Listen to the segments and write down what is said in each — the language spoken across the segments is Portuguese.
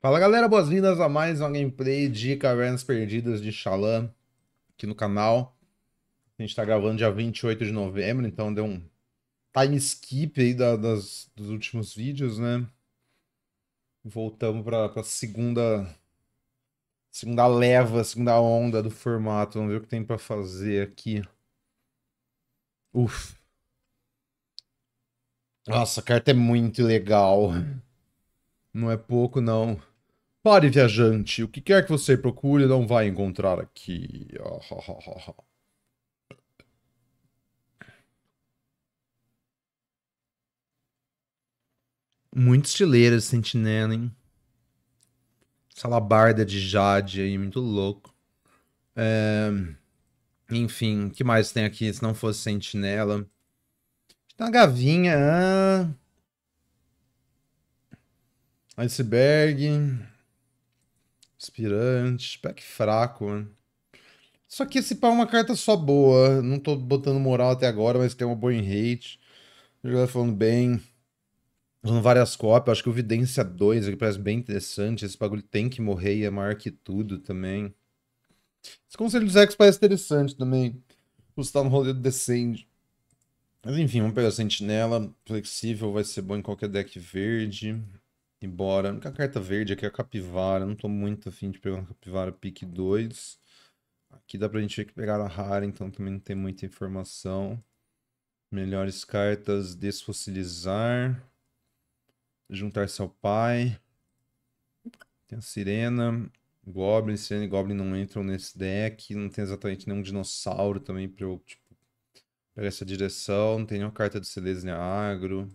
Fala galera, boas-vindas a mais uma gameplay de Cavernas Perdidas de Xalam aqui no canal. A gente tá gravando dia 28 de novembro, então deu um time skip aí da, das, dos últimos vídeos, né? Voltamos pra, pra segunda segunda leva, segunda onda do formato. Vamos ver o que tem pra fazer aqui. Uf. Nossa, a carta é muito legal. Não é pouco, não. Pare, viajante. O que quer que você procure não vai encontrar aqui. Oh, oh, oh, Muito estileira sentinela, hein? Salabarda de Jade aí, muito louco. É... Enfim, o que mais tem aqui se não fosse sentinela? Tem uma gavinha. Ah... Iceberg. Aspirante. Pack fraco, Só que esse pau é uma carta só boa. Não tô botando moral até agora, mas tem uma boa em hate. Jogador falando bem. Usando várias cópias. Acho que o Vidência 2 aqui parece bem interessante. Esse bagulho tem que morrer e é maior que tudo também. Esse conselho dos X parece interessante também. Custar no rolê do descend. Mas enfim, vamos pegar a sentinela. Flexível vai ser bom em qualquer deck verde. Embora. A única carta verde aqui é a capivara. Não tô muito afim de pegar uma capivara pique 2. Aqui dá pra gente ver que pegaram a rara, então também não tem muita informação. Melhores cartas: desfossilizar. Juntar-se ao pai. Tem a sirena. Goblin, sirena e Goblin não entram nesse deck. Não tem exatamente nenhum dinossauro também pra eu, tipo, pegar essa direção. Não tem nenhuma carta de Selesnia agro.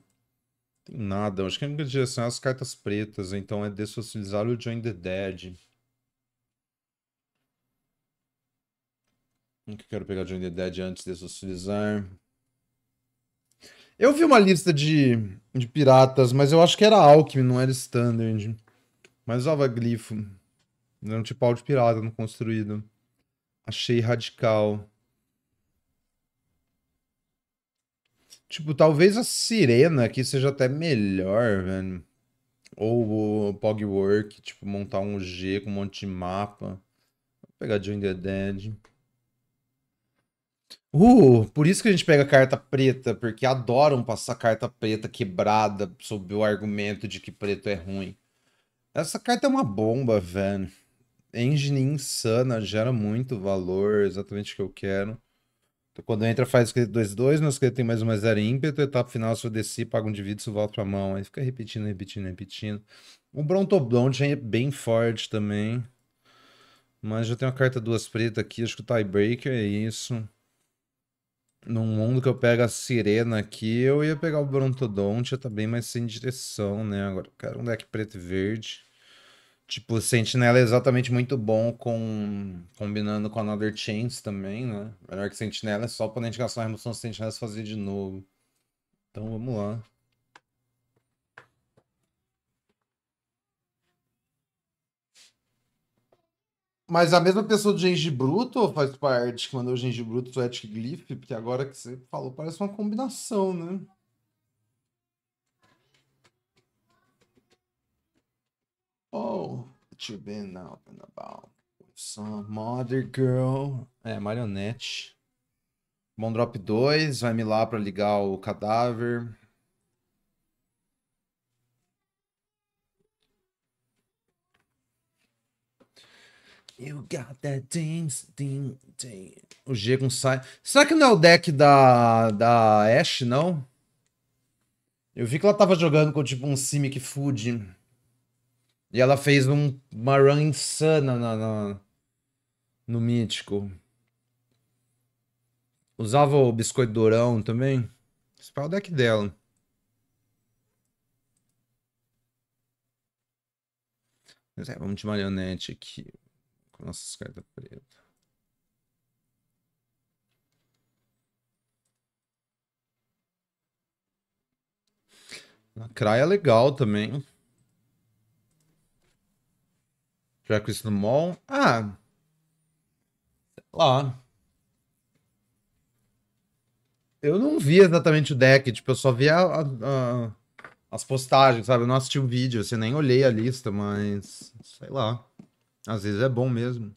Tem nada. Acho que a única direção é as cartas pretas, então é dessocializar o Join the Dead. nunca quero pegar Join the Dead antes de dessocializar? Eu vi uma lista de, de piratas, mas eu acho que era Alckmin, não era Standard. Mas usava glifo. Era um tipo de pirata no construído. Achei radical. Tipo, talvez a Sirena aqui seja até melhor, velho. Ou o Pogwork, tipo, montar um G com um monte de mapa. Vou pegar Join the Dead. Uh, por isso que a gente pega carta preta, porque adoram passar carta preta quebrada sob o argumento de que preto é ruim. Essa carta é uma bomba, velho. Engine insana, gera muito valor, exatamente o que eu quero. Quando entra, faz o esqueleto 2, 2, meu esqueleto tem mais uma zero ímpeto, etapa final, se eu desci, pago um divido, volto pra mão. Aí fica repetindo, repetindo, repetindo. O Brontoblond é bem forte também. Mas já tem uma carta duas pretas aqui, acho que o tiebreaker é isso. Num mundo que eu pego a Sirena aqui, eu ia pegar o Brontodontia, tá bem mais sem direção, né? Agora, quero um deck preto e verde. Tipo, Sentinela é exatamente muito bom com combinando com Another Chains também, né? Melhor que Sentinela é só poder indicação a remoção Sentinela fazer de novo. Então vamos lá. Mas a mesma pessoa do Genji Bruto faz parte que mandou o Genji Bruto do Etch Glyph? Porque agora que você falou, parece uma combinação, né? Oh, what you been out and about with some Mother girl. É, marionete. Bom drop 2, vai me lá para ligar o cadáver. You got that dings, ding, ding. O G com sai. Será que não é o deck da, da Ashe, não? Eu vi que ela tava jogando com tipo um Simic Food. E ela fez um, uma run insana na, na, no Mítico. Usava o biscoito dourão também. Principal deck dela. É, vamos de marionete aqui. Com nossas cartas pretas. Lacraia é legal também. Já com isso no mall. Ah. Sei lá. Eu não vi exatamente o deck, tipo, eu só vi a, a, a, as postagens, sabe? Eu não assisti o vídeo, assim, nem olhei a lista, mas. Sei lá. Às vezes é bom mesmo.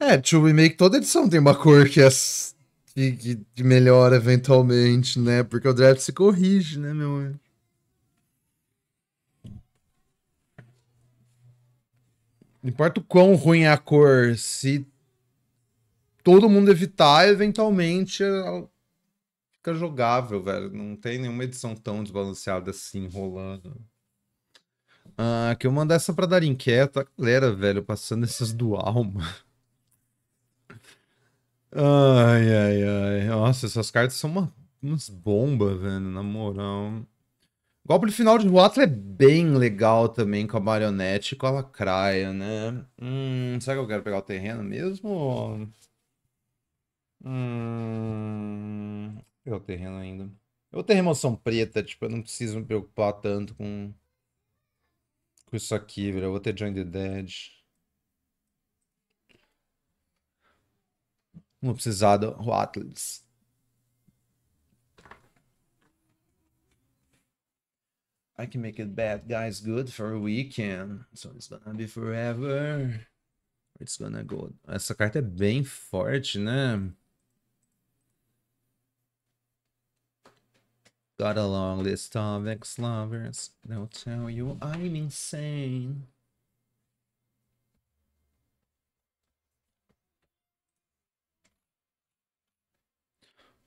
É, Tube e meio que toda edição tem uma cor que, as, é que, que melhora eventualmente, né? Porque o draft se corrige, né, meu anjo? Não importa o quão ruim é a cor, se todo mundo evitar, eventualmente ela é, fica jogável, velho. Não tem nenhuma edição tão desbalanceada assim rolando. Ah, que eu mandei essa pra dar inquieta, galera, velho, passando essas do alma. Ai, ai, ai. Nossa, essas cartas são uma, umas bombas, velho, na moral. Golpe de final de Watson é bem legal também com a marionete e com a lacraia, né? Hum, será que eu quero pegar o terreno mesmo? Hum, vou pegar o terreno ainda. Eu vou ter remoção preta, tipo, eu não preciso me preocupar tanto com, com isso aqui, velho. Eu vou ter Join the Dead. Não precisar do Atlas. I can make it bad guys good for a weekend. So it's gonna be forever. It's gonna go. Essa carta é bem forte, né? Got a long list of ex-lovers. They'll tell you I'm insane.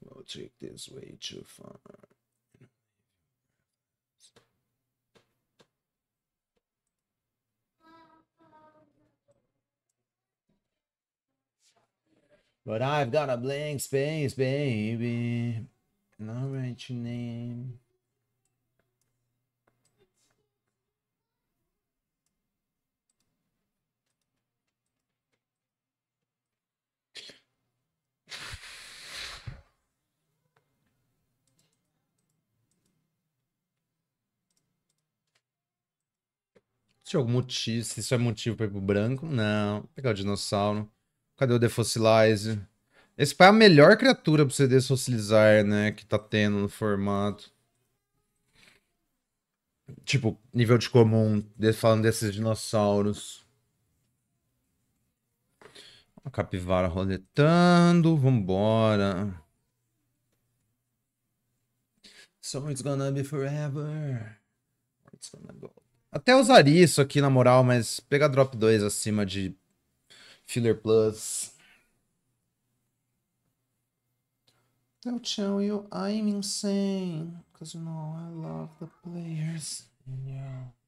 We'll take this way too far. But I've got a blank space, baby. Now write your name. Se algum motivo, se isso é motivo para ir pro branco, não. Vou pegar o dinossauro. Cadê o Defossilize? Esse pai é a melhor criatura pra você desfossilizar, né? Que tá tendo no formato. Tipo, nível de comum, falando desses dinossauros. A capivara roletando, vambora. So it's gonna be forever. It's gonna go. Até usaria isso aqui na moral, mas pegar drop 2 acima de Filler Plus. They'll tell you I'm insane, cause you know I love the players and you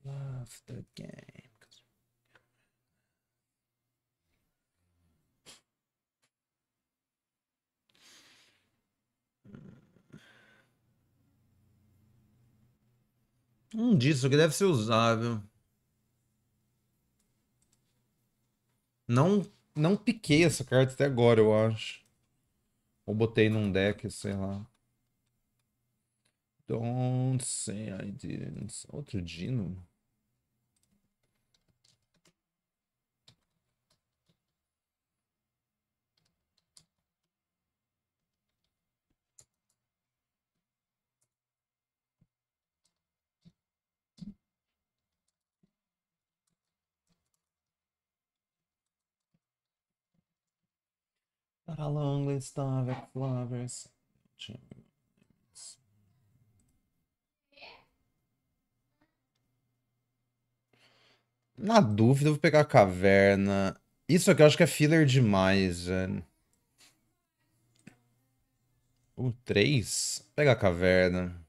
love the game. Um disso que deve ser usável. Não não piquei essa carta até agora, eu acho. Ou botei num deck, sei lá. Don't say I didn't. Outro Dino? A long list of flowers. Na dúvida, eu vou pegar a caverna. Isso aqui eu acho que é filler demais, velho. O 3? Pega a caverna.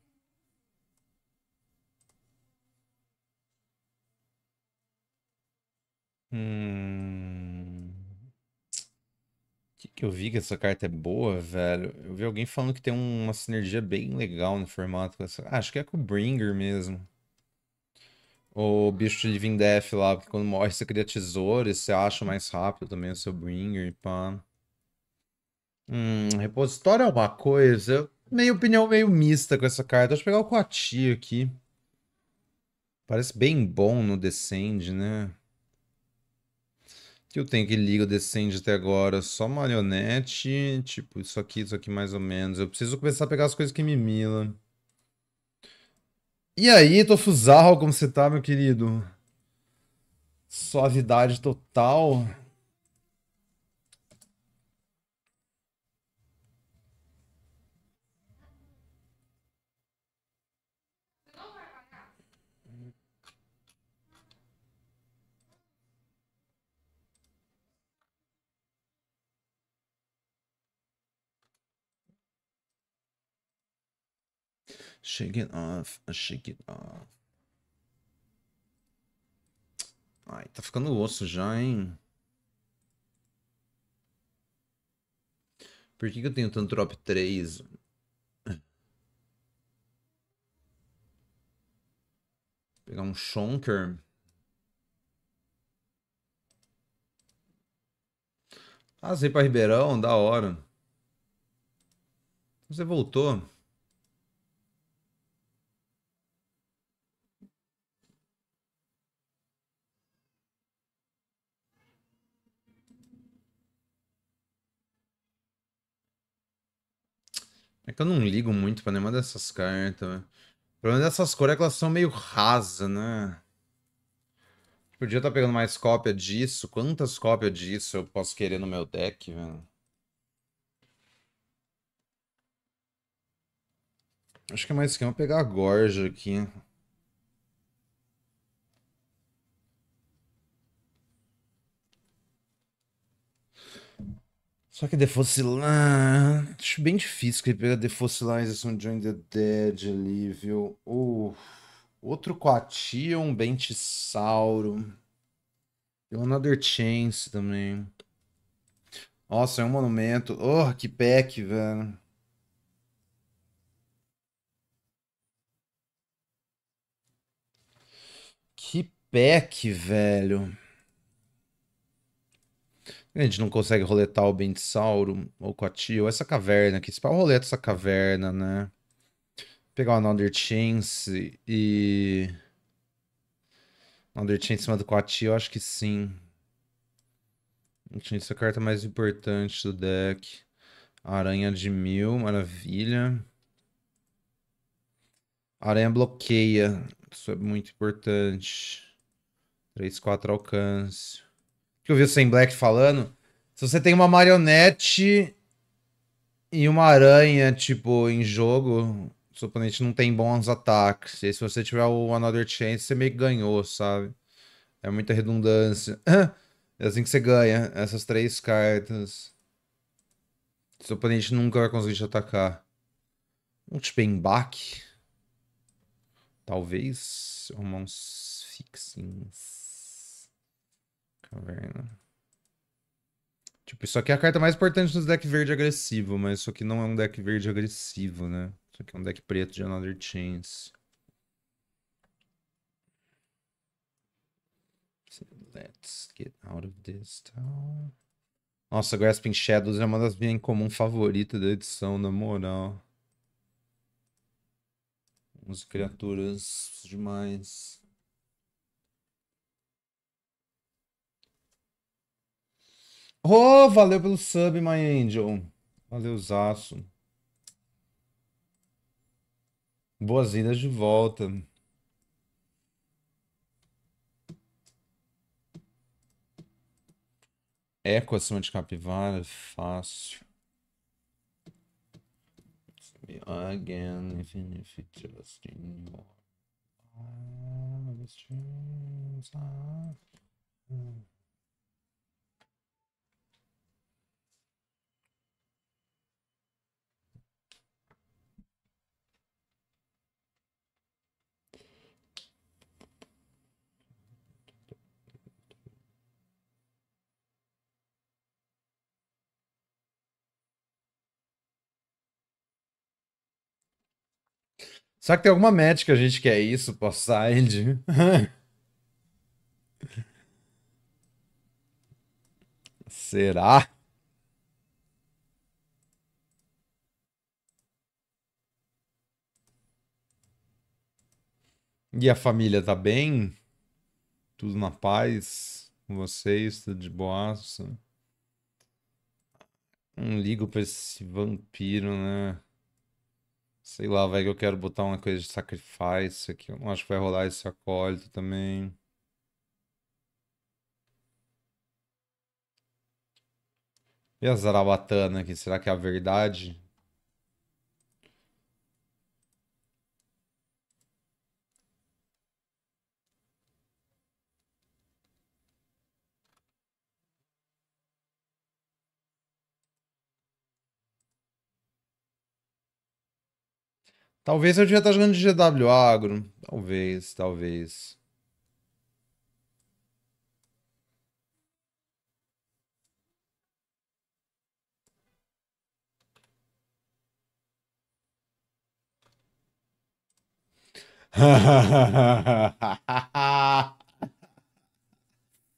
Hum que eu vi que essa carta é boa, velho, eu vi alguém falando que tem uma sinergia bem legal no formato. Ah, acho que é com o Bringer mesmo. O bicho de Living Death lá, porque quando morre você cria tesouro e você acha mais rápido também o seu Bringer e pá. Hum, repositório é uma coisa. Eu, meio opinião meio mista com essa carta. Deixa eu pegar o Coati aqui. Parece bem bom no Descend, né? que eu tenho que o descende até agora, só marionete, tipo, isso aqui, isso aqui mais ou menos. Eu preciso começar a pegar as coisas que me milam. E aí, Tofuzarro, como você tá, meu querido? Suavidade total. Shake it off, uh, shake it off. Ai, tá ficando osso já, hein? Por que, que eu tenho tanto drop 3? pegar um Shonker. Ah, você ir pra Ribeirão, da hora. Você voltou. É que eu não ligo muito pra nenhuma dessas cartas. Né? O problema dessas cores é que elas são meio rasas, né? Podia estar tá pegando mais cópia disso. Quantas cópias disso eu posso querer no meu deck, velho? Acho que é mais que vou pegar a gorja aqui. Só que defossilar. Acho bem difícil que ele pega defossilarização de Join the Dead ali, viu? Uh, outro Coation, Bentisauro. Tem Another Chance também. Nossa, é um monumento. Oh, que pack, velho. Que pack, velho. A gente não consegue roletar o sauro ou ou Essa caverna aqui. Spell roleta essa caverna, né? Pegar o Another Chance e. Another Chance em cima do Cotil, acho que sim. Gente, essa carta é mais importante do deck. Aranha de mil, maravilha. Aranha bloqueia. Isso é muito importante. 3, 4 alcance que eu vi o Sam Black falando. Se você tem uma marionete e uma aranha, tipo, em jogo, seu oponente não tem bons ataques. E aí, se você tiver o Another Chance, você meio que ganhou, sabe? É muita redundância. É assim que você ganha essas três cartas. Seu oponente nunca vai conseguir te atacar. Um Tipenbach. Talvez. Ou uns fixings. Caverna. Tipo, isso aqui é a carta mais importante nos decks verde agressivo, mas isso aqui não é um deck verde agressivo, né? Isso aqui é um deck preto de Another Chance. Let's get out of this town. Nossa, Grasping Shadows é uma das minhas comum favoritas da edição, na moral. Umas criaturas demais. Oh, valeu pelo sub, my angel. Valeu, Zaço. Boas-vindas de volta. Eco acima de capivara, fácil. Again, if, if it just in Será que tem alguma médica a gente quer é isso, pós-side? Será? E a família tá bem? Tudo na paz? Com vocês, tudo de boaço? Não ligo pra esse vampiro, né? Sei lá, velho, eu quero botar uma coisa de sacrifice aqui. Eu não acho que vai rolar esse acólito também. E a Zarabatana aqui? Será que é a verdade? Talvez eu devia estar tá jogando de GW agro. Talvez, talvez.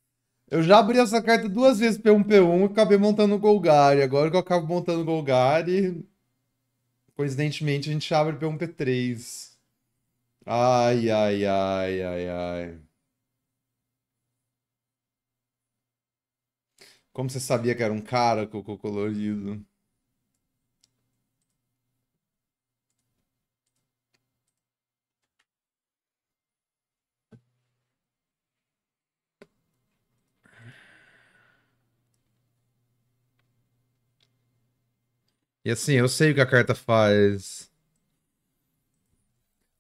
eu já abri essa carta duas vezes P1P1 e acabei montando o Golgari. Agora que eu acabo montando o Golgari, Coincidentemente, a gente abre P 3 Ai, ai, ai, ai, ai. Como você sabia que era um cara cocô colorido? E assim, eu sei o que a carta faz.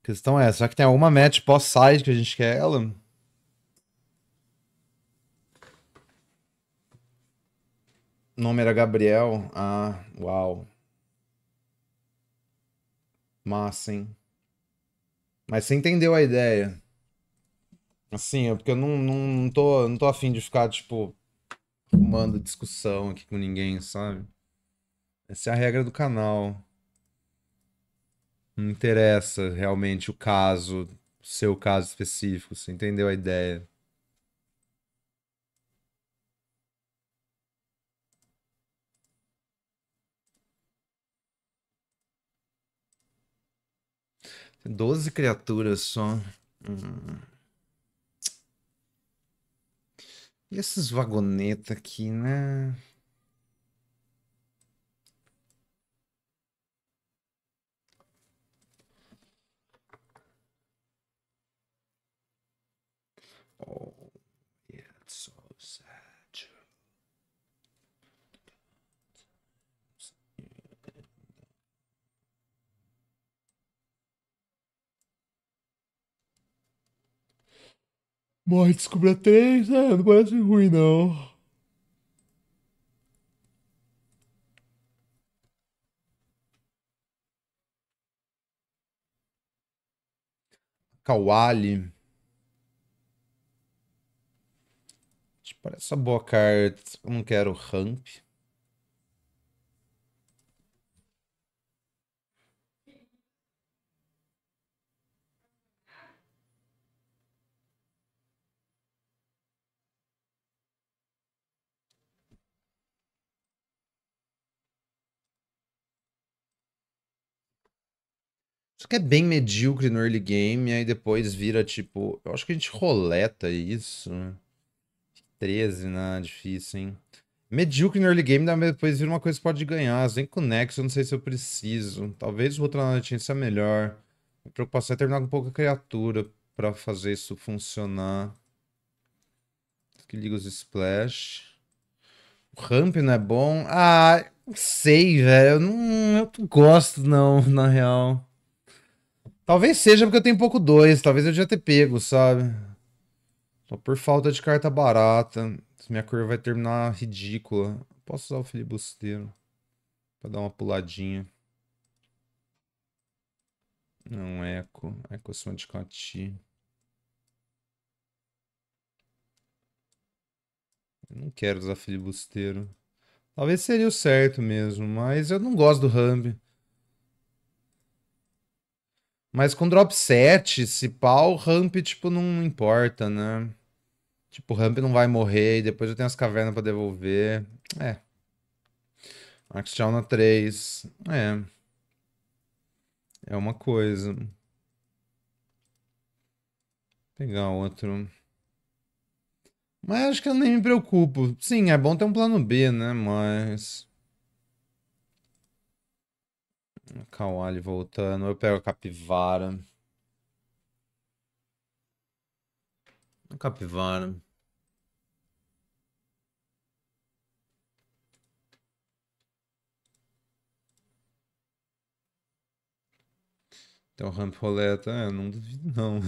A questão é, será que tem alguma match pós-side que a gente quer ela? O nome era Gabriel. Ah, uau. Massa, hein? Mas você entendeu a ideia. Assim, é porque eu não, não, não, tô, não tô afim de ficar, tipo, rumando discussão aqui com ninguém, sabe? Essa é a regra do canal. Não interessa realmente o caso, o seu caso específico, você entendeu a ideia. Tem 12 criaturas só. Hum. E esses vagonetas aqui, né? Oh, it's so sad. Morre, descubra três, é, não parece ruim não. Kawali. Parece essa boa carta. Eu não quero ramp. Isso que é bem medíocre no early game, aí depois vira tipo. Eu acho que a gente roleta isso. 13, né? Difícil, hein? Medíocre no early game, depois vira uma coisa que pode ganhar. Zen eu não sei se eu preciso. Talvez o outro Analytics seja melhor. A preocupação é terminar com pouca criatura para fazer isso funcionar. Que liga os splash. O ramp não é bom. Ah, não sei, velho. Eu não, eu não gosto, não, na real. Talvez seja porque eu tenho pouco 2. Talvez eu devia ter pego, sabe? Só por falta de carta barata. Minha curva vai terminar ridícula. Posso usar o filibusteiro para dar uma puladinha. Não, eco. Eco acima de cati. Não quero usar filibusteiro. Talvez seria o certo mesmo, mas eu não gosto do Rambi. Mas com drop 7, se pau, ramp, tipo, não importa, né? Tipo, ramp não vai morrer e depois eu tenho as cavernas pra devolver. É. Max Chow na 3. É. É uma coisa. Vou pegar outro. Mas acho que eu nem me preocupo. Sim, é bom ter um plano B, né? Mas. Kawali voltando. Eu pego a capivara. A capivara. Então, rampoleta é, não duvido não.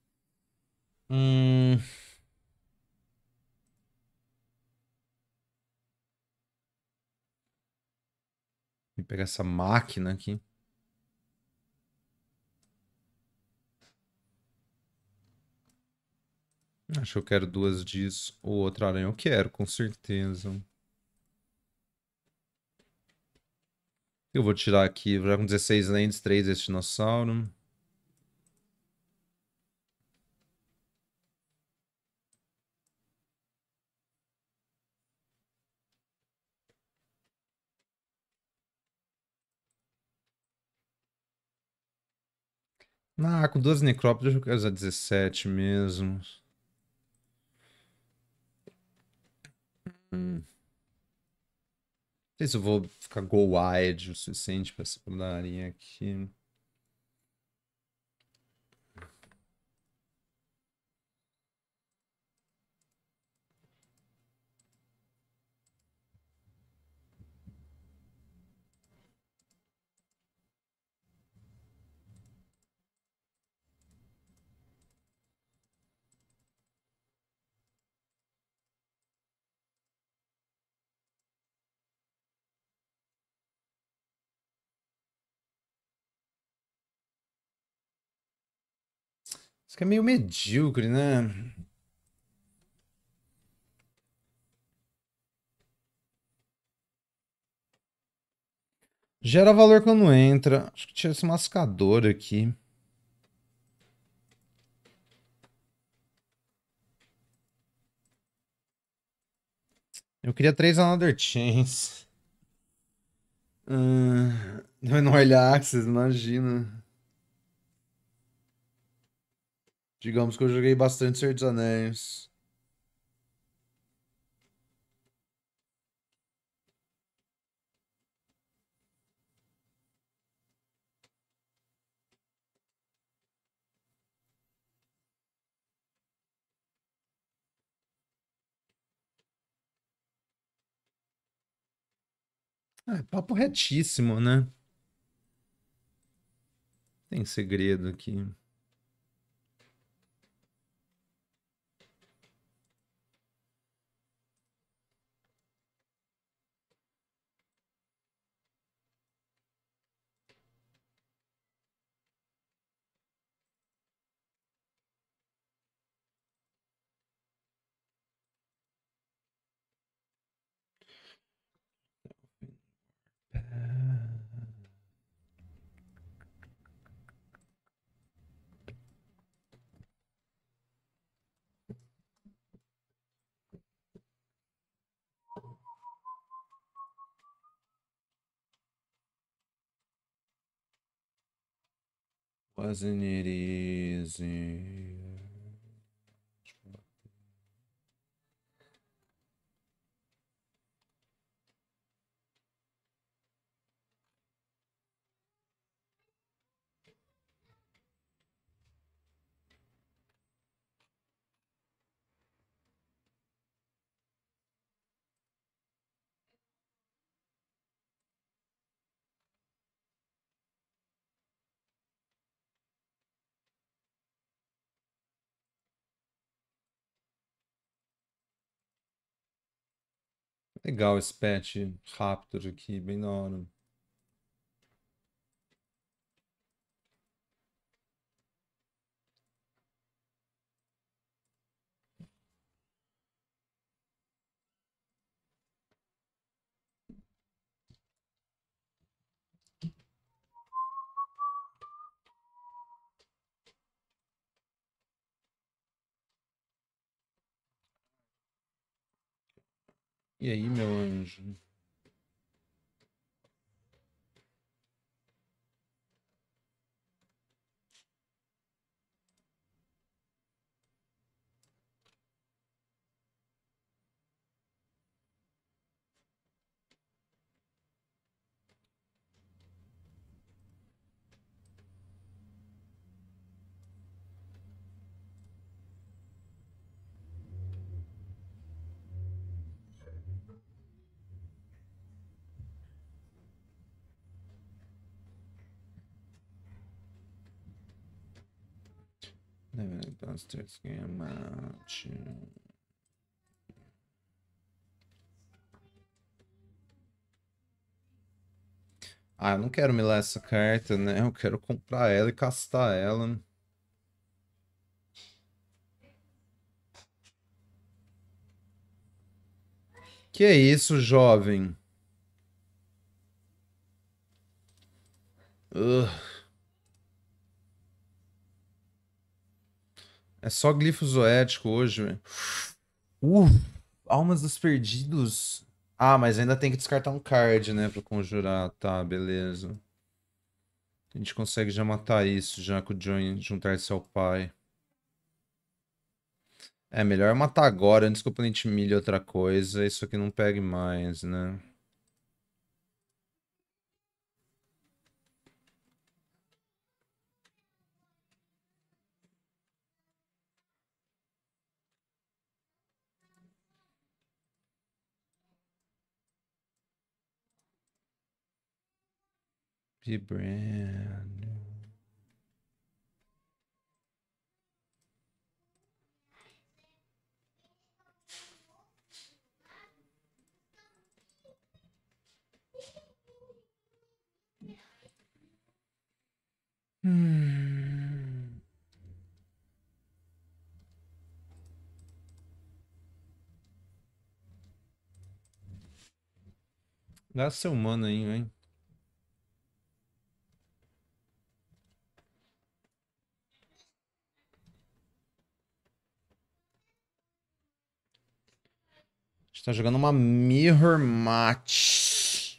hum... Vou pegar essa máquina aqui. Acho que eu quero duas disso ou outra aranha. Eu quero, com certeza. Eu vou tirar aqui, já com 16 lentes, 3 esse dinossauro. Ah, com duas necrópolis eu quero usar 17 mesmo. Hum. Não sei se eu vou ficar go wide o suficiente pra essa padaria aqui. Fica meio medíocre, né? Gera valor quando entra. Acho que tinha esse mascador aqui. Eu queria três Another Chance. Uh, ah, Menor Axis, imagina. Digamos que eu joguei bastante Senhor dos Anéis. Ah, é, papo retíssimo, né? Tem segredo aqui. Wasn't it easy? Legal esse patch Raptor aqui, bem da hora. E aí, meu anjo? Ah, eu não quero me ler essa carta, né? Eu quero comprar ela e castar ela. Que é isso, jovem? Ugh. É só glifo zoético hoje, velho. Uh, almas dos perdidos. Ah, mas ainda tem que descartar um card, né, pra conjurar. Tá, beleza. A gente consegue já matar isso, já com o John juntar-se ao pai. É, melhor matar agora, antes que o oponente milhe outra coisa. Isso aqui não pegue mais, né? be brand new. Hmm. Dá seu mano aí, hein? Está jogando uma Mirror Match.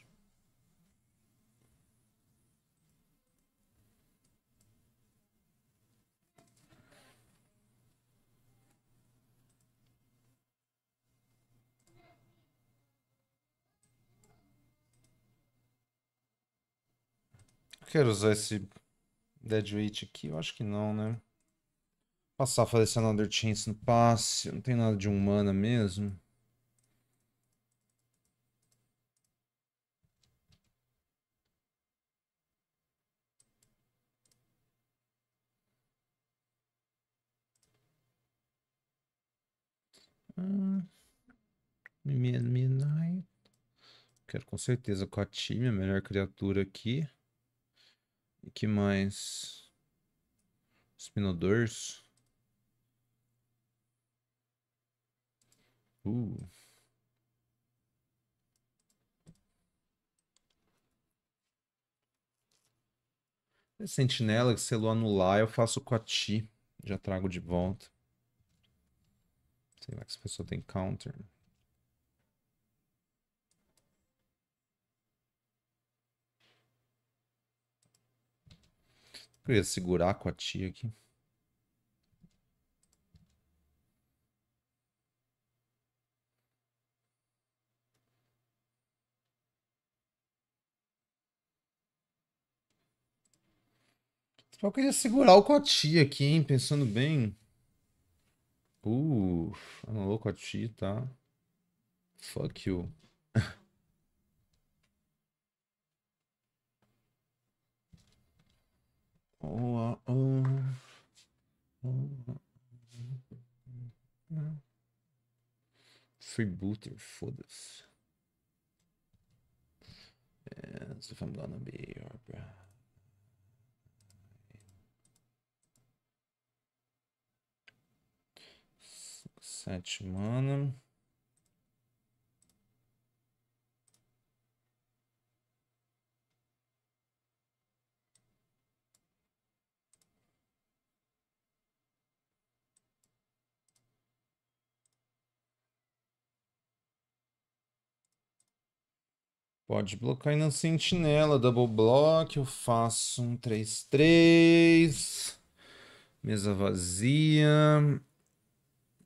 quero usar esse Deadweight aqui? Eu acho que não, né? Passar a fazer esse Another Chance no passe. Não tem nada de humana mesmo. Menai. Quero com certeza Cotinha, a melhor criatura aqui. E que mais? Spinodorso. Uh. É sentinela, que se eu anular, eu faço Coati. Já trago de volta. Sei lá que essa pessoa tem counter. Eu ia segurar com a tia aqui. Só queria segurar o Coti aqui, hein? Pensando bem. Uh, anulou Cotia, tá? Fuck you. Freebooter, foda-se. Yes, if I'm gonna be your bride. Sete mana. Pode blocar na sentinela, double block, eu faço um 3-3, mesa vazia,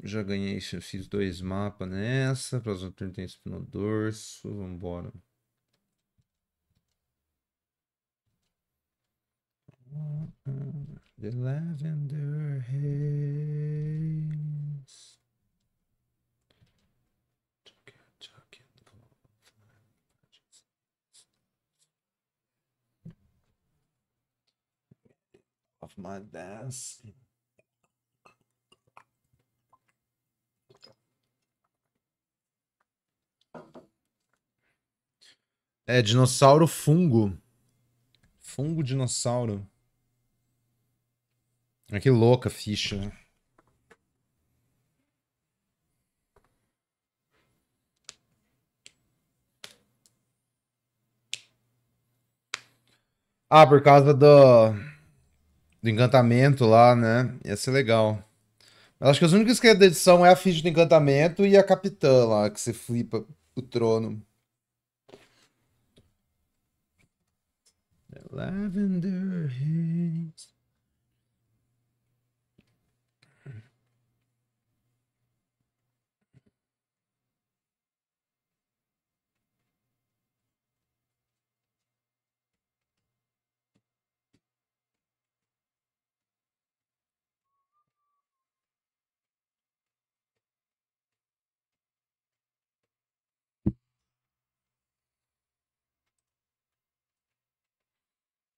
já ganhei, já fiz dois mapas nessa, próximo turno tem espino dorso, vambora. The Lavender Haze. my das É, dinossauro fungo. Fungo dinossauro. Olha que louca ficha. Ah, por causa do do encantamento lá, né? Ia ser legal. Eu acho que as únicas que é da edição é a ficha do encantamento e a capitã lá, que você flipa o trono. Lavender Haze.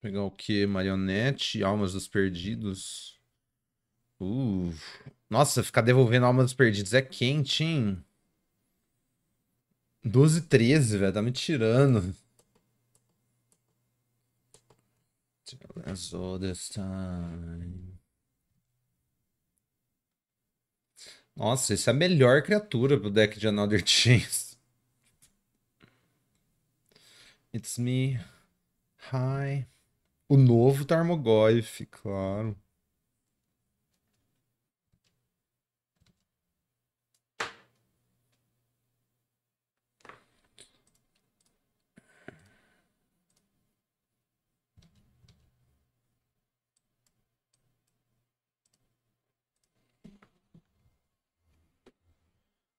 Pegar o que? Marionete, Almas dos Perdidos. Uh. Nossa, ficar devolvendo Almas dos Perdidos é quente, hein? 12, 13, velho. Tá me tirando. as all this time. Nossa, essa é a melhor criatura pro deck de Another Chains. It's me. Hi. O novo Tarmogoyf, claro.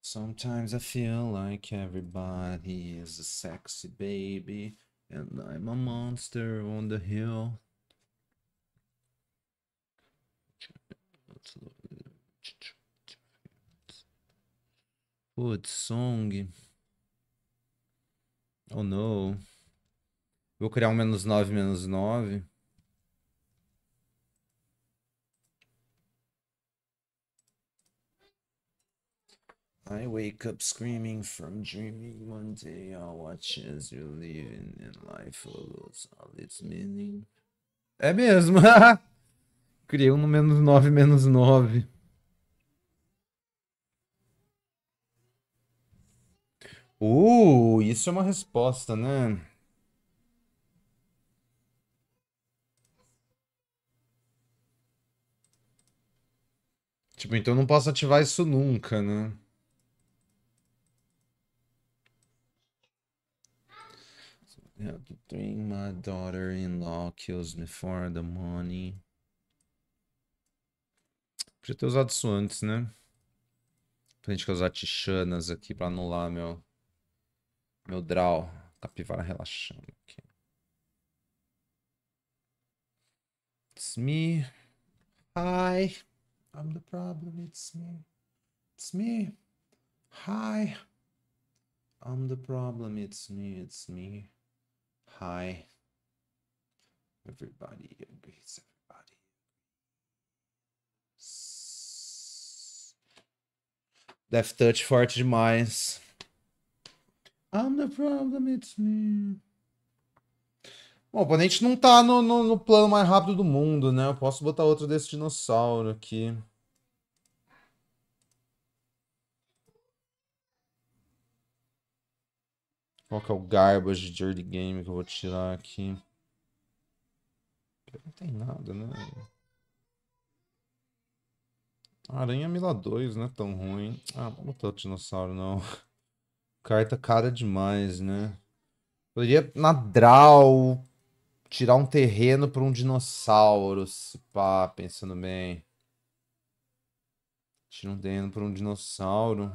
Sometimes I feel like everybody is a sexy baby. And I'm a monster on the hill. Putz, song. Oh no. Vou criar um menos nove menos nove I wake up screaming from dreaming. One day I'll watch as you're leaving and life follows all its meaning. É mesmo. Criei um no menos nove, menos nove. Uh, isso é uma resposta, né? Tipo, então eu não posso ativar isso nunca, né? Bring my daughter-in-law kills me for the money. Podia ter usado isso antes, né? Pra gente usar tichanas aqui pra anular meu... Meu draw. Capivara relaxando aqui. It's me. Hi. I'm the problem. It's me. It's me. Hi. I'm the problem. It's me. It's me. Hi, Everybody agrees. Everybody. Death Touch forte demais. I'm the problem, it's me. Bom, o oponente não tá no, no, no plano mais rápido do mundo, né? Eu posso botar outro desse dinossauro aqui. Qual que é o garbage de early game que eu vou tirar aqui? Não tem nada, né? Aranha Mila 2 não é tão ruim. Ah, não botar o dinossauro, não. Carta cara demais, né? Poderia, na draw, tirar um terreno pra um dinossauro, se pá, pensando bem. Tira um terreno pra um dinossauro.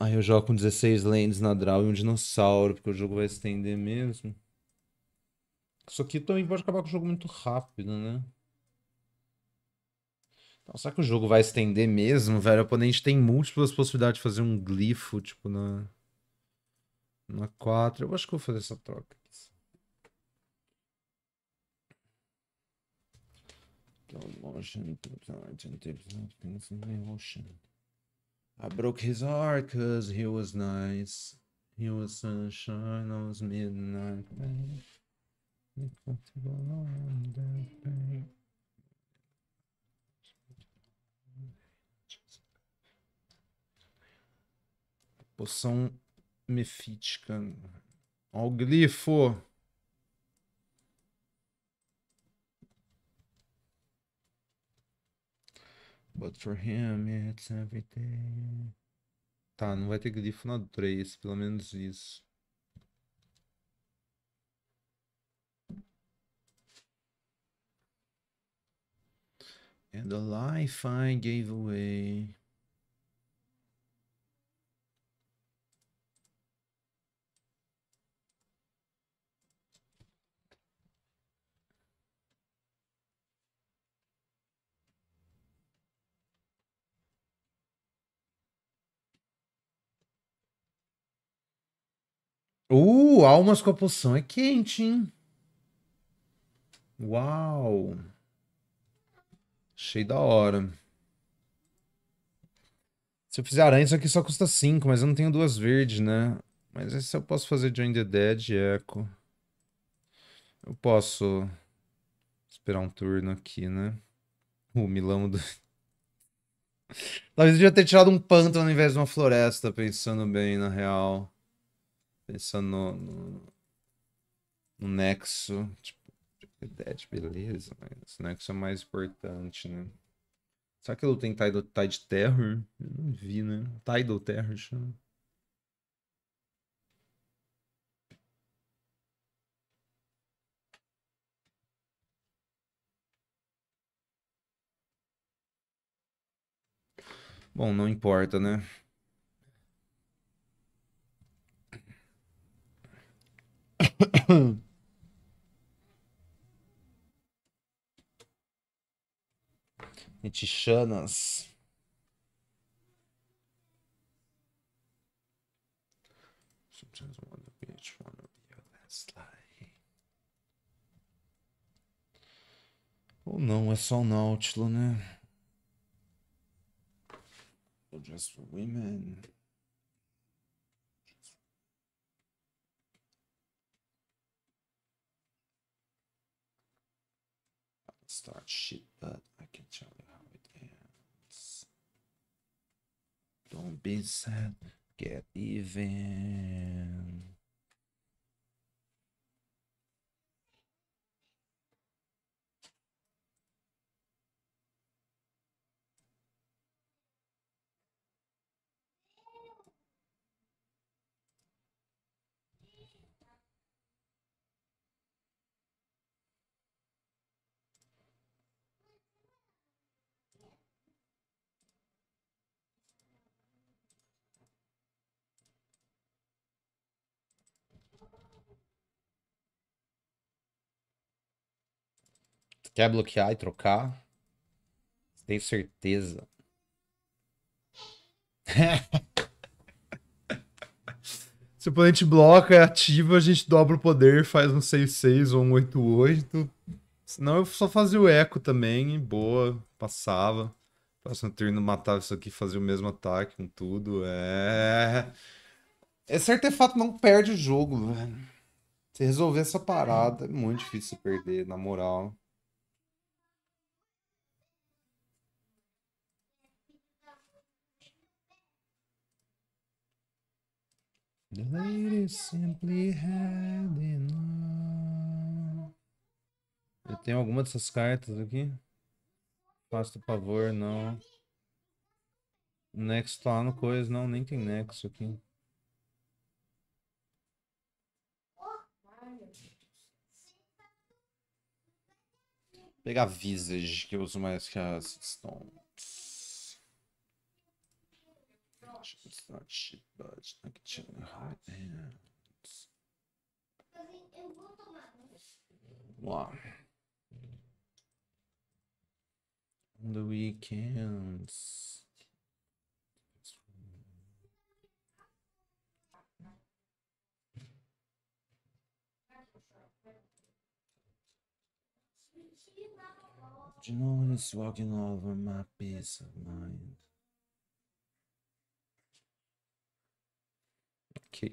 Aí eu jogo com 16 lands na draw e um dinossauro, porque o jogo vai estender mesmo. Isso aqui também pode acabar com o jogo muito rápido, né? Então, será que o jogo vai estender mesmo, velho? O oponente tem múltiplas possibilidades de fazer um glifo, tipo, na... Na 4. Eu acho que eu vou fazer essa troca. Aqui. Ocean, Ocean, I broke his heart cause he was nice. He was sunshine, I was midnight. Poção mefítica. Ó o glifo. But for him, it's everything. Tá, não vai ter grifo na 3, pelo menos isso. And the life I gave away. Almas com a poção é quente, hein? Uau! Achei da hora. Se eu fizer aranha, isso aqui só custa 5, mas eu não tenho duas verdes, né? Mas esse eu posso fazer Join the Dead, Echo. Eu posso esperar um turno aqui, né? O Milão do... Talvez eu devia ter tirado um pântano ao invés de uma floresta, pensando bem, na real. Pensando no, no, no nexo. Tipo, Dead, beleza, mas o nexo é mais importante, né? Será que ele tem Tidal Tide Terror? Eu não vi, né? Tidal Terror chama. Bom, não importa, né? Netichanas. your last Ou não, é só o Nautilus, né? Ou just for women. start shit, but I can tell you how it ends. Don't be sad, get even. Quer bloquear e trocar? tem certeza. Se o oponente bloca, é ativa, a gente dobra o poder, faz um 6-6 ou um 8-8. Senão eu só fazia o eco também, boa, passava. Próximo turno matava isso aqui, fazia o mesmo ataque com tudo. É. Esse artefato não perde o jogo, velho. Se resolver essa parada, é muito difícil perder, na moral. The lady simply had enough. Eu tenho alguma dessas cartas aqui? Faça o favor, não. Nexus tá lá no coisa, não, nem tem nexo aqui. Vou pegar Visage, que eu uso mais que as Stone. It's not shit, but can not getting hot hands. Wow. On the weekends. Do you know when it's walking all over my peace of mind? Okay.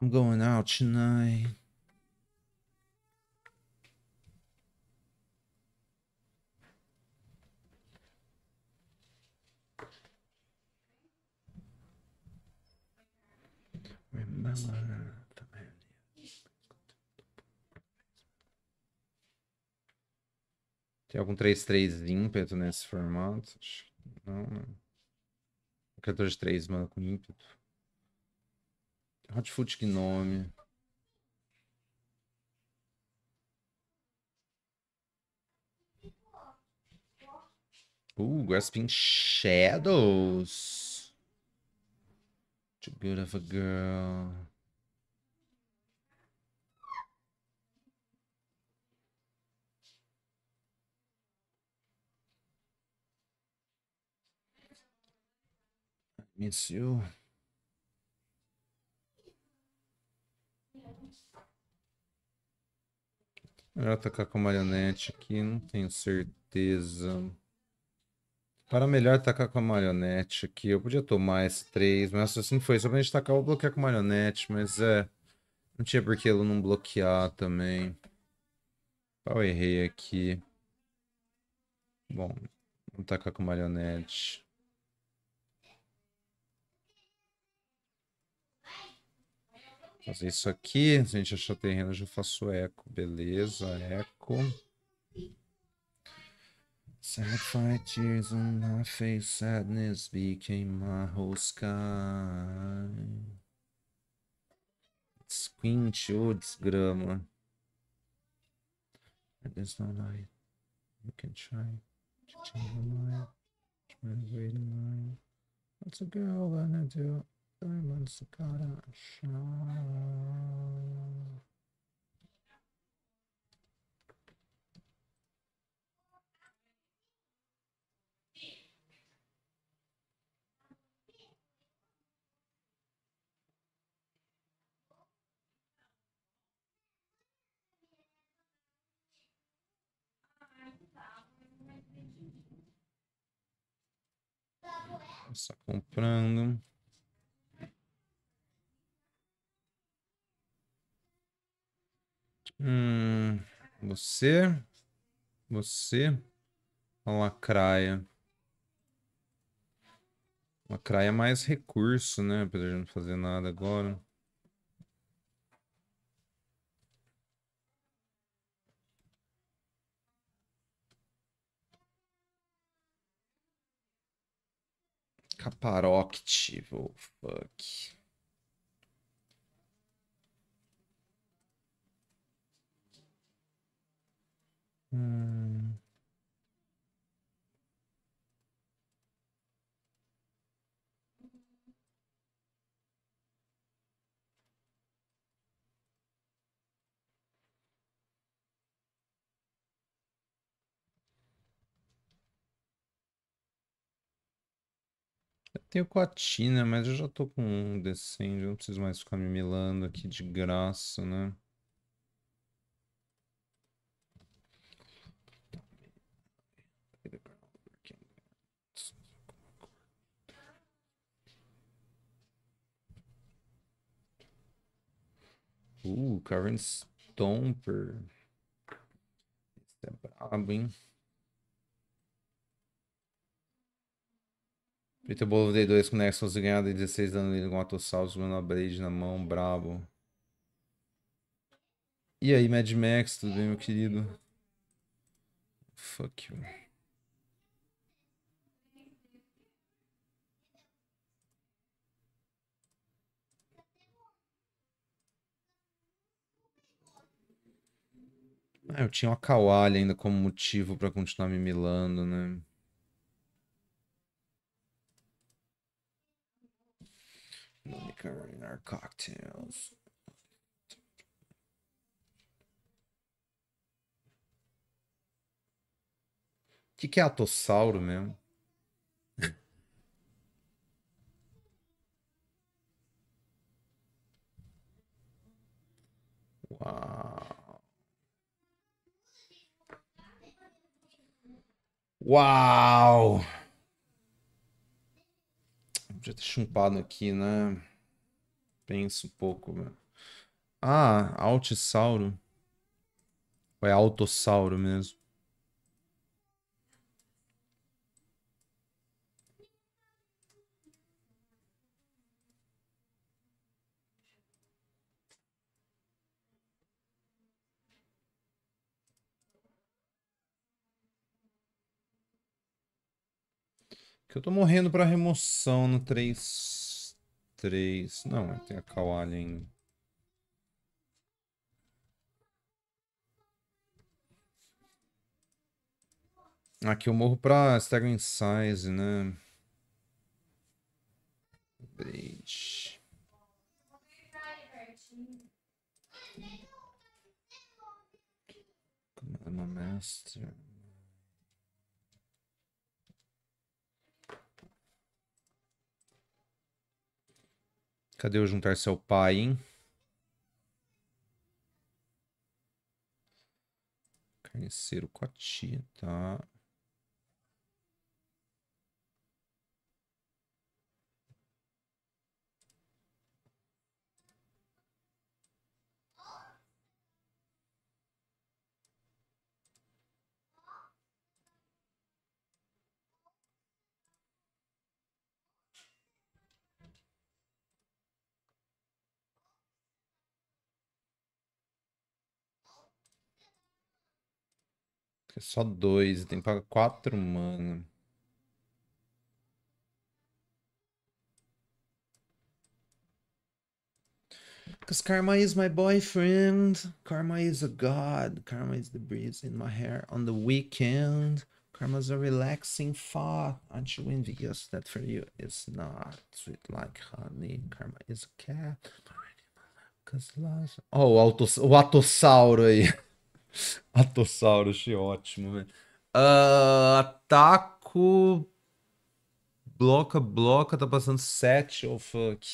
I'm going out tonight. Remember. Tem algum 3-3 ímpeto nesse formato? Não, não. 14 3 mana com ímpeto. Hotfoot, que nome. Uh, Grasping Shadows. Too good of a girl. Miss Melhor atacar com marionete aqui, não tenho certeza. Para melhor atacar com a marionete aqui, eu podia tomar mais 3 mas assim foi só pra gente tacar ou bloquear com marionete, mas é. Não tinha por que ele não bloquear também. eu errei aqui? Bom, vou tacar com marionete. Fazer isso aqui. Se a gente achar terreno, eu já faço eco. Beleza, eco. Sad tears on my face, sadness became my whole sky. Squint, ô oh, desgrama. There's no light. You can try to change the mind. Try to wait in line. What's a girl, gonna do. Então, mano, esse cara achar. Está comprando. Hum, você. Você. É A lacraia. Lacraia é mais recurso, né? Apesar de não fazer nada agora. caparóctivo oh, fuck. tenho Eu tenho coatina, mas eu já tô com um descendo, não preciso mais ficar me milando aqui de graça, né? Uh, Karen Stomper. Esse é brabo, hein? Peter Bolo D2 com Nexus ganhado 16 dano nele com Atossauros, ganhando a Blade na mão, brabo. E aí, Mad Max, tudo bem, meu querido? Fuck you. Ah, eu tinha uma Kawali ainda como motivo para continuar me milando, né? Cocktails. O que, que é atossauro mesmo? Uau. Uau! Podia ter chumpado aqui, né? Pensa um pouco. Meu. Ah, Altisauro. Ou é Altossauro mesmo? Que eu tô morrendo pra remoção no 3... 3... Não, tem a Kawali em Aqui eu morro pra Staggering Size, né? Bridge. Comando é Master. Cadê eu juntar seu pai, hein? Carniceiro Cotia, tá? É só dois, tem que pagar quatro mano. Because karma is my boyfriend. Karma is a god. Karma is the breeze in my hair on the weekend. Karma's a relaxing thought. Aren't you envious that for you it's not sweet like honey? Karma is a cat. Cause Oh, o, autos... o atossauro aí. Atossauro, achei ótimo, velho. Uh, ataco. Bloca, bloca, tá passando 7. Oh fuck.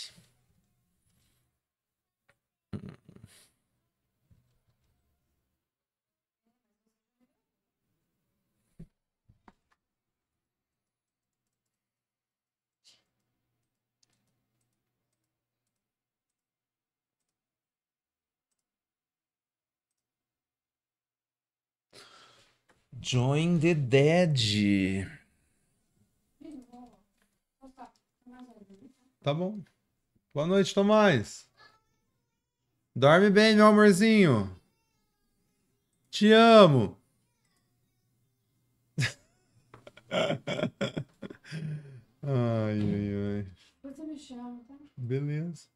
Join the Dead. Tá bom. Boa noite, Tomás. Dorme bem, meu amorzinho. Te amo. ai, ai, ai. Você me chama, tá? Beleza.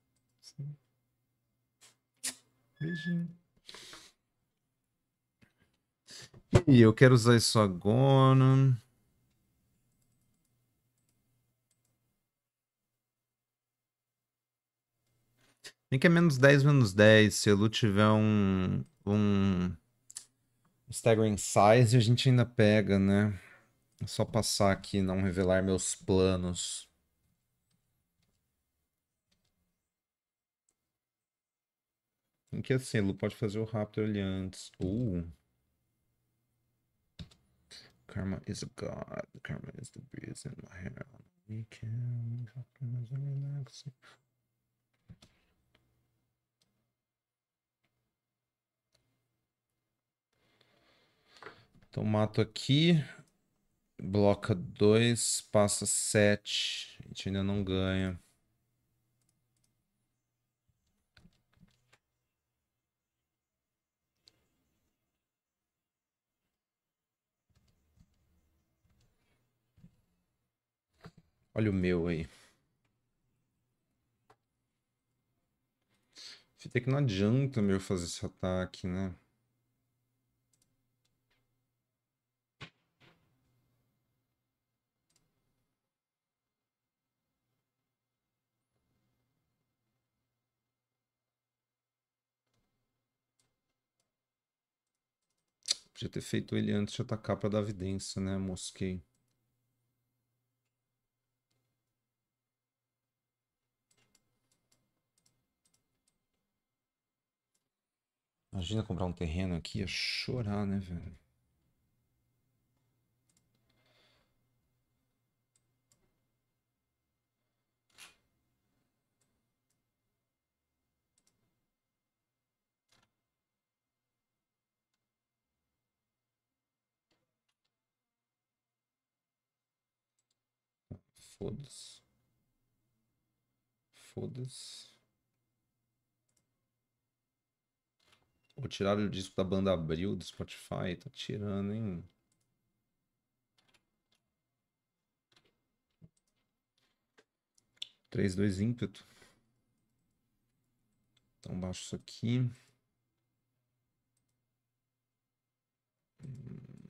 Sim. Beijinho. E eu quero usar isso agora. Tem que é menos 10, menos 10. Se a Lu tiver um, um staggering size, a gente ainda pega, né? É só passar aqui não revelar meus planos. Tem que assim, Lu pode fazer o Raptor ali antes. Uh. Karma is a god. Karma is the breeze in my hair on the weekend. Karma is relaxing. Então mato aqui, bloca 2, passa 7. A gente ainda não ganha. Olha o meu aí. Fita que não adianta meu fazer esse ataque, né? Podia ter feito ele antes de atacar para dar evidência, né? Mosquei. Imagina comprar um terreno aqui, e chorar, né, velho? Foda-se. Foda-se. Vou tirar o disco da banda Abril do Spotify? Tá tirando, hein? Três, dois, ímpeto. Então baixo isso aqui. Hum.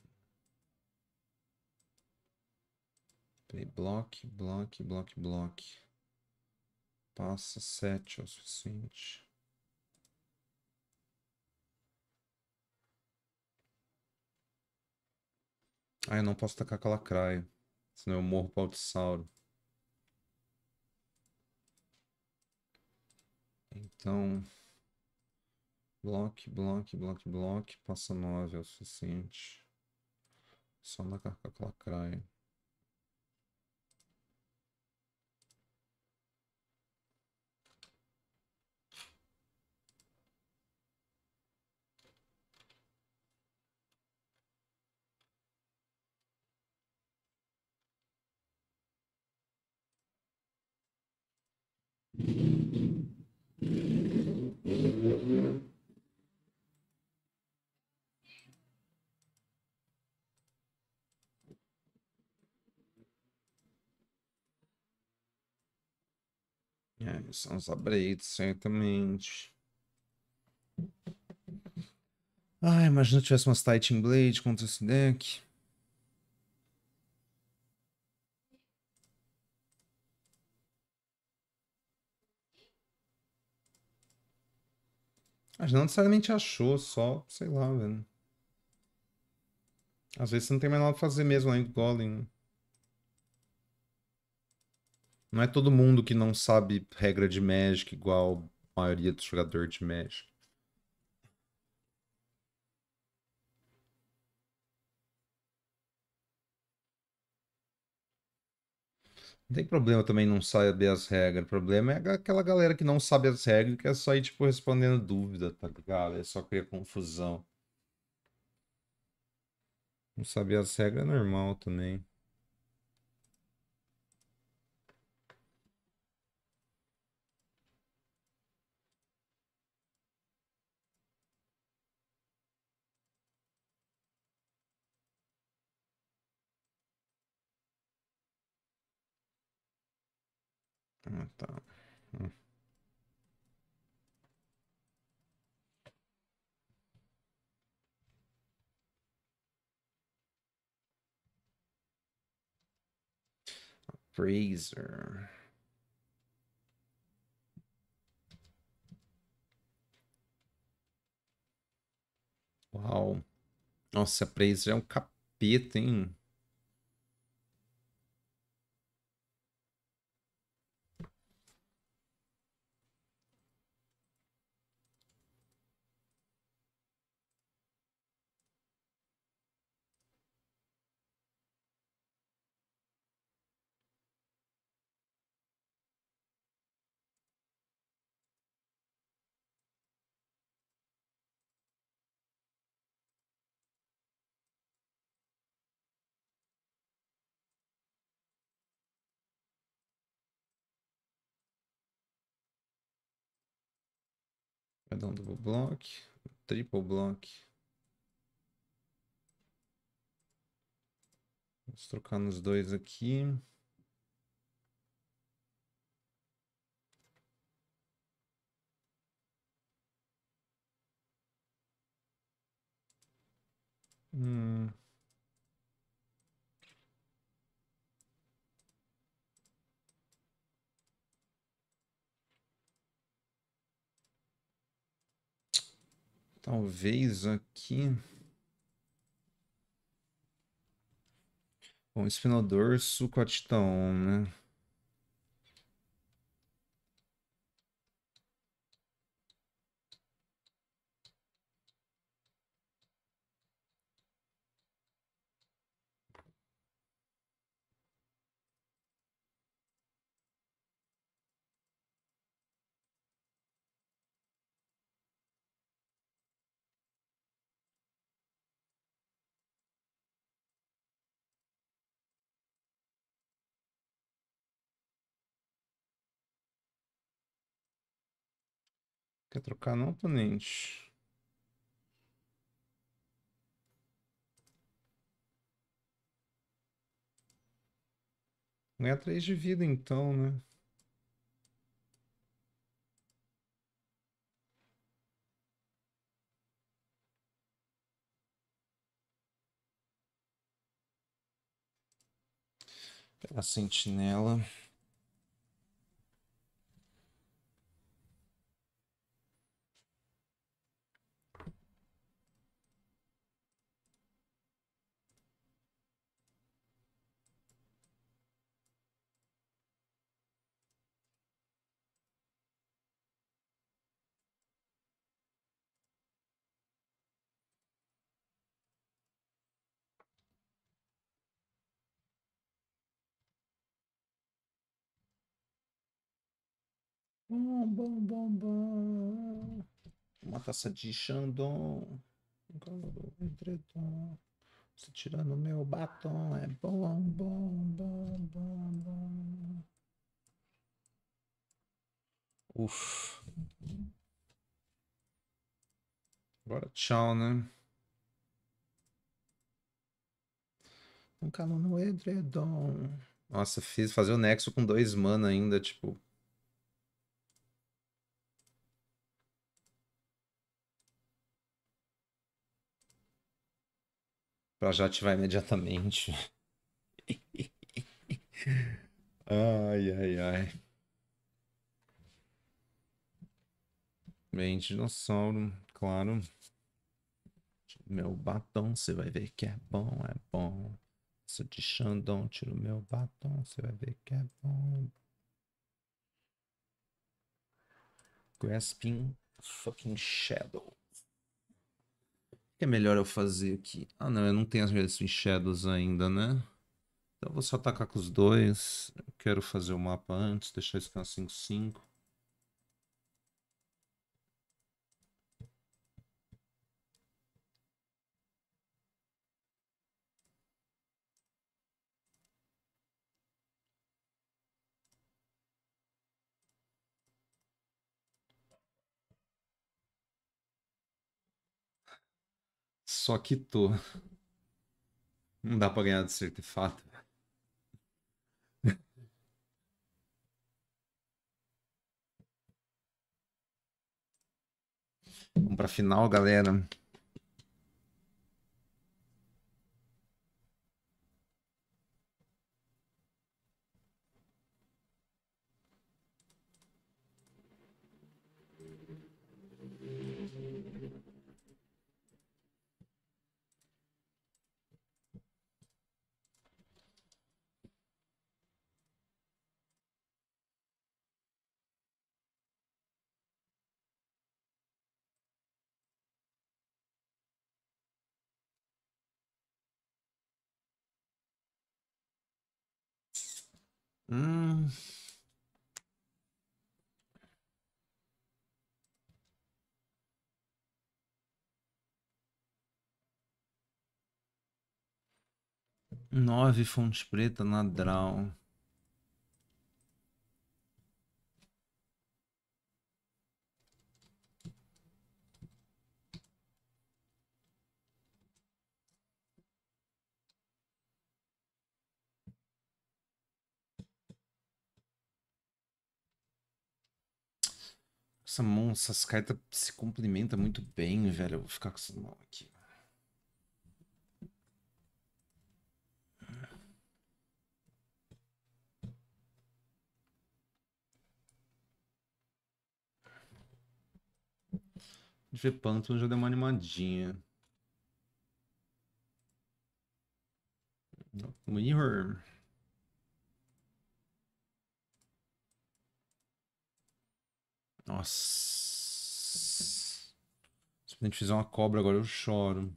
Play block, block, block, block. Passa sete é o suficiente. Ah, eu não posso tacar com a lacraia. Senão eu morro pro Altissauro. Então... Block, block, block, block. Passa 9 é o suficiente. Só na carca com a lacraia. os abrir, certamente. Ah, imagina que tivesse umas Titan Blade contra esse deck. Mas não necessariamente achou, só, sei lá, velho. Às vezes você não tem mais nada pra fazer mesmo além do Golem. Não é todo mundo que não sabe regra de Magic igual a maioria dos jogadores de Magic. Não tem problema também não saber as regras. O problema é aquela galera que não sabe as regras e quer só ir, tipo, respondendo dúvida, tá ligado? É só cria confusão. Não saber as regras é normal também. Então. Hum. Freezer. Uau. Nossa, Fraser é um capeta, hein? double block, triple block. Vamos trocar nos dois aqui. Hum. Talvez aqui. Bom, espinodor, suco atitão, né? Quer trocar não, oponente? Ganha 3 de vida então, né? A sentinela. Bom, bom, bom, bom. Uma taça de Xandon. Entretanto, se no meu batom é bom, bom, bom, bom, bom. Uf. Agora tchau, né? Um calor no edredom. Nossa, fiz fazer o nexo com dois mana ainda, tipo. Pra já ativar imediatamente. ai, ai, ai. Bem, dinossauro, claro. Meu batom, você vai ver que é bom, é bom. Sou de Xandão, tiro meu batom, você vai ver que é bom. Grasping fucking Shadow é melhor eu fazer aqui? Ah, não, eu não tenho as minhas Shadows ainda, né? Então eu vou só atacar com os dois. Eu quero fazer o mapa antes, deixar esse 5-5. Só que tô. Não dá pra ganhar desse artefato. Vamos pra final, galera. Hum. Nove fontes preta na draw. Nossa, mão, essas cartas se complementam muito bem, velho. Eu vou ficar com essa mão aqui. De Pantheon já deu uma animadinha. Mirror. Nossa. Se a gente fizer uma cobra agora, eu choro.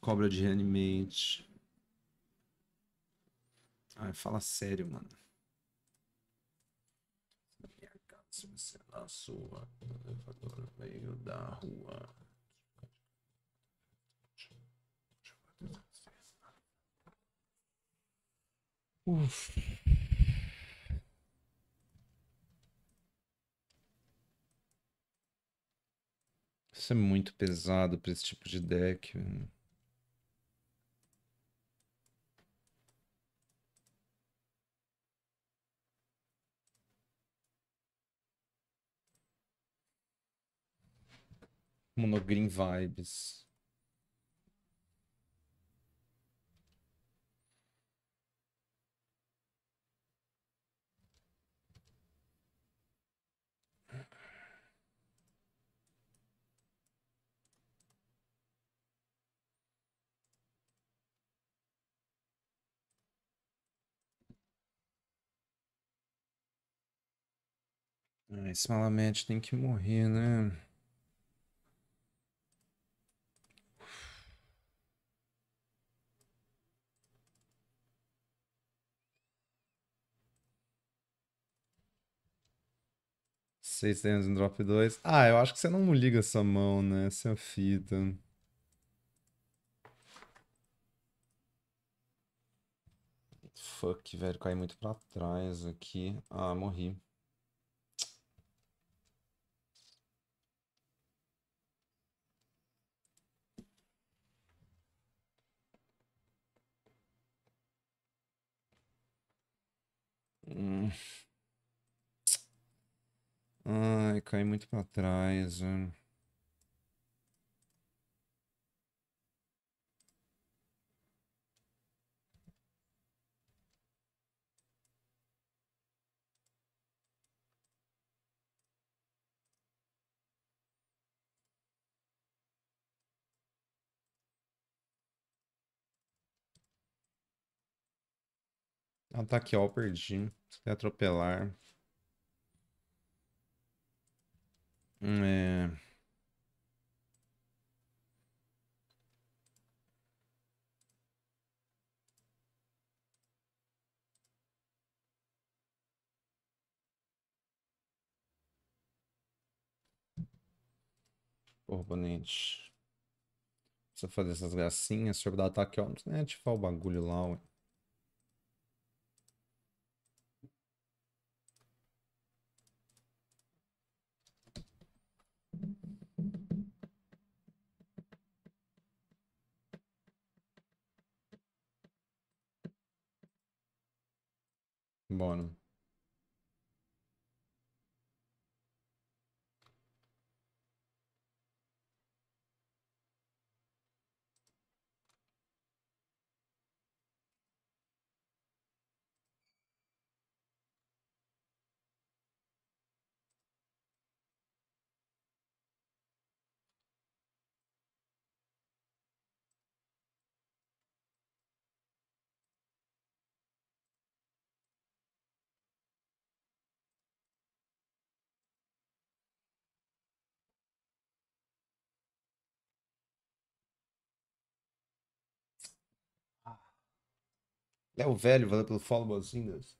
cobra de reanimate. Ai, fala sério, mano. Minha casa, sua. veio da rua. Isso é muito pesado para esse tipo de deck. Monogreen vibes. Ah, esse Malamete tem que morrer, né? Seis temos em drop 2. Ah, eu acho que você não liga essa mão, né? Essa é a fita. Fuck, velho. Cai muito pra trás aqui. Ah, morri. Hum. Ai, cai muito pra trás, Ataque ao perdi. Quer atropelar. Hum, é... Porra, oponente. Precisa fazer essas gracinhas sobre dar ataque. Ó. Não precisa nem ativar o bagulho lá, ué. Bom. Até o velho, valeu pelo follow, Bozindas.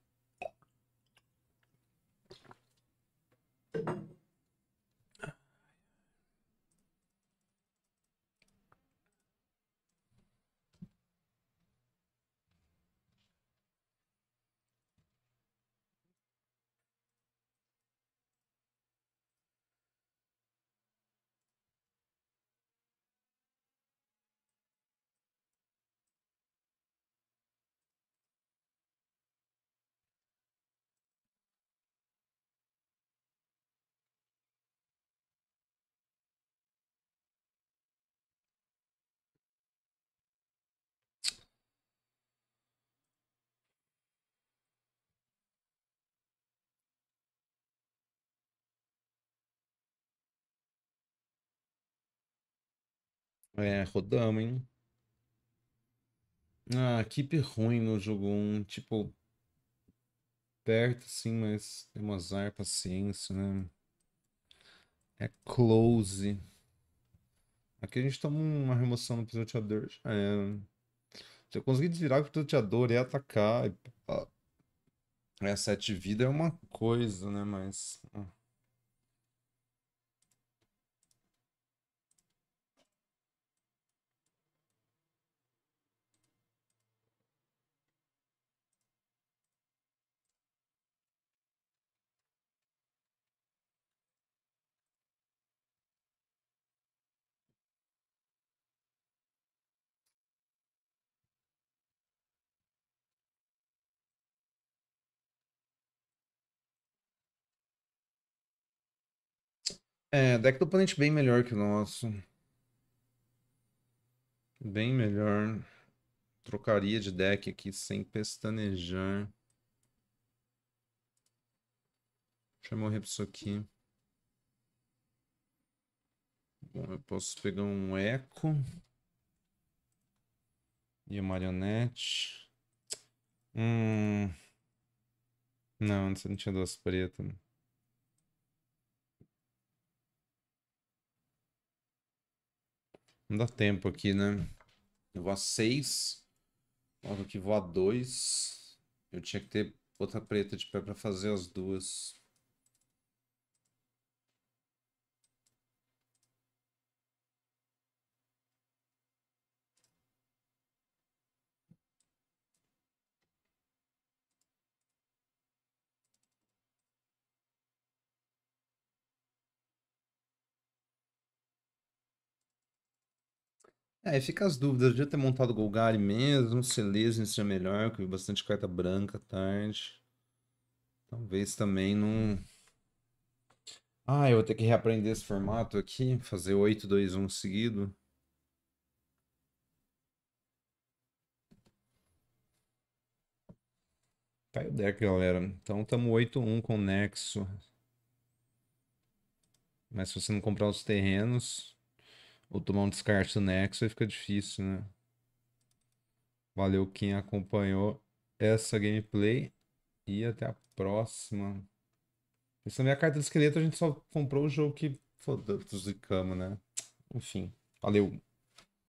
É, rodamos, hein? Ah, equipe ruim no jogo 1. tipo, perto sim, mas tem um azar, paciência, né? É close. Aqui a gente toma uma remoção no pisoteador. Já é. Se eu conseguir desvirar o pisoteador e atacar. E... É, sete vida é uma coisa, né? Mas. Ah. É, deck do oponente bem melhor que o nosso. Bem melhor. Trocaria de deck aqui sem pestanejar. Deixa eu morrer pra isso aqui. Bom, eu posso pegar um eco. E a marionete. Hum. Não, você não tinha duas pretas. Né? Não dá tempo aqui, né? Eu vou a 6. Logo aqui vou a 2. Eu tinha que ter outra preta de pé pra fazer as duas. É, fica as dúvidas. Devia ter montado o Golgari mesmo. Selesny seja melhor, que eu vi bastante carta branca tarde. Talvez também não. Ah, eu vou ter que reaprender esse formato aqui. Fazer 8, 2, 1 seguido. Caiu o deck, galera. Então estamos 8-1 com o Nexo. Mas se você não comprar os terrenos. Ou tomar um descarte nexo aí fica difícil, né? Valeu quem acompanhou essa gameplay e até a próxima. Essa é minha carta de esqueleto a gente só comprou o jogo que foda-se, né? Enfim, valeu.